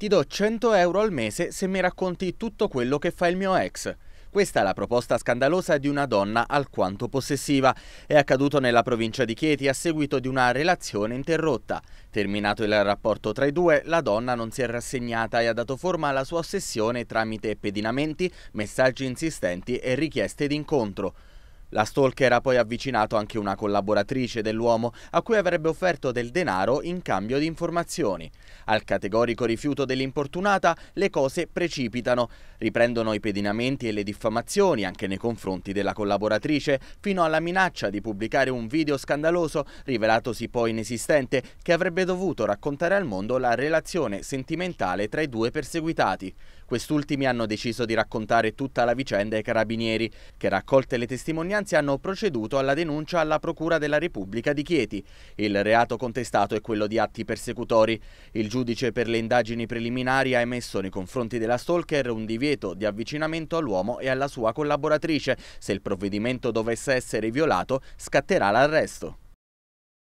Ti do 100 euro al mese se mi racconti tutto quello che fa il mio ex. Questa è la proposta scandalosa di una donna alquanto possessiva. È accaduto nella provincia di Chieti a seguito di una relazione interrotta. Terminato il rapporto tra i due, la donna non si è rassegnata e ha dato forma alla sua ossessione tramite pedinamenti, messaggi insistenti e richieste d'incontro. La stalker ha poi avvicinato anche una collaboratrice dell'uomo a cui avrebbe offerto del denaro in cambio di informazioni. Al categorico rifiuto dell'importunata le cose precipitano. Riprendono i pedinamenti e le diffamazioni anche nei confronti della collaboratrice fino alla minaccia di pubblicare un video scandaloso rivelatosi poi inesistente che avrebbe dovuto raccontare al mondo la relazione sentimentale tra i due perseguitati. Quest'ultimi hanno deciso di raccontare tutta la vicenda ai carabinieri che raccolte le testimonianze Finanze hanno proceduto alla denuncia alla Procura della Repubblica di Chieti. Il reato contestato è quello di atti persecutori. Il giudice per le indagini preliminari ha emesso nei confronti della stalker un divieto di avvicinamento all'uomo e alla sua collaboratrice. Se il provvedimento dovesse essere violato, scatterà l'arresto.